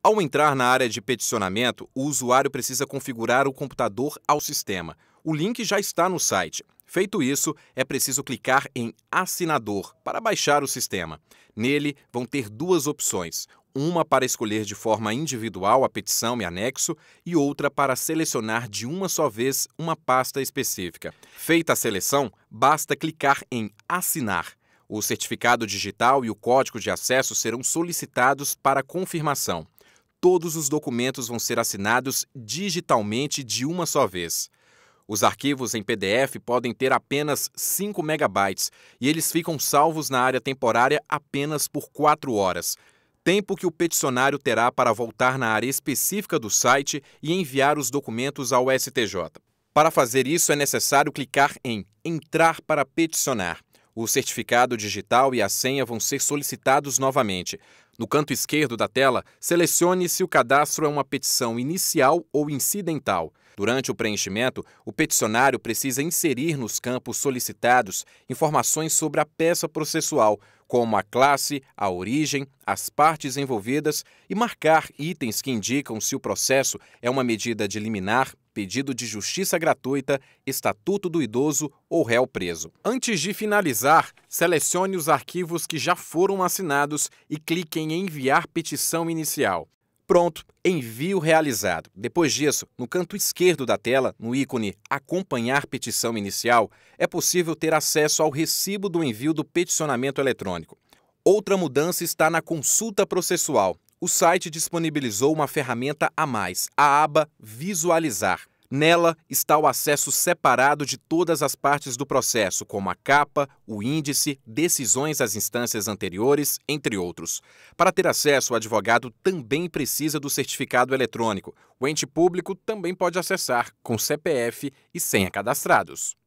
Ao entrar na área de peticionamento, o usuário precisa configurar o computador ao sistema. O link já está no site. Feito isso, é preciso clicar em Assinador para baixar o sistema. Nele, vão ter duas opções: uma para escolher de forma individual a petição e anexo e outra para selecionar de uma só vez uma pasta específica. Feita a seleção, basta clicar em Assinar. O certificado digital e o código de acesso serão solicitados para confirmação todos os documentos vão ser assinados digitalmente de uma só vez. Os arquivos em PDF podem ter apenas 5 megabytes e eles ficam salvos na área temporária apenas por 4 horas, tempo que o peticionário terá para voltar na área específica do site e enviar os documentos ao STJ. Para fazer isso, é necessário clicar em Entrar para peticionar. O certificado digital e a senha vão ser solicitados novamente. No canto esquerdo da tela, selecione se o cadastro é uma petição inicial ou incidental. Durante o preenchimento, o peticionário precisa inserir nos campos solicitados informações sobre a peça processual, como a classe, a origem, as partes envolvidas e marcar itens que indicam se o processo é uma medida de liminar, pedido de justiça gratuita, estatuto do idoso ou réu preso. Antes de finalizar, selecione os arquivos que já foram assinados e clique em enviar petição inicial. Pronto, envio realizado. Depois disso, no canto esquerdo da tela, no ícone Acompanhar Petição Inicial, é possível ter acesso ao recibo do envio do peticionamento eletrônico. Outra mudança está na consulta processual. O site disponibilizou uma ferramenta a mais, a aba Visualizar. Nela está o acesso separado de todas as partes do processo, como a capa, o índice, decisões às instâncias anteriores, entre outros. Para ter acesso, o advogado também precisa do certificado eletrônico. O ente público também pode acessar com CPF e senha cadastrados.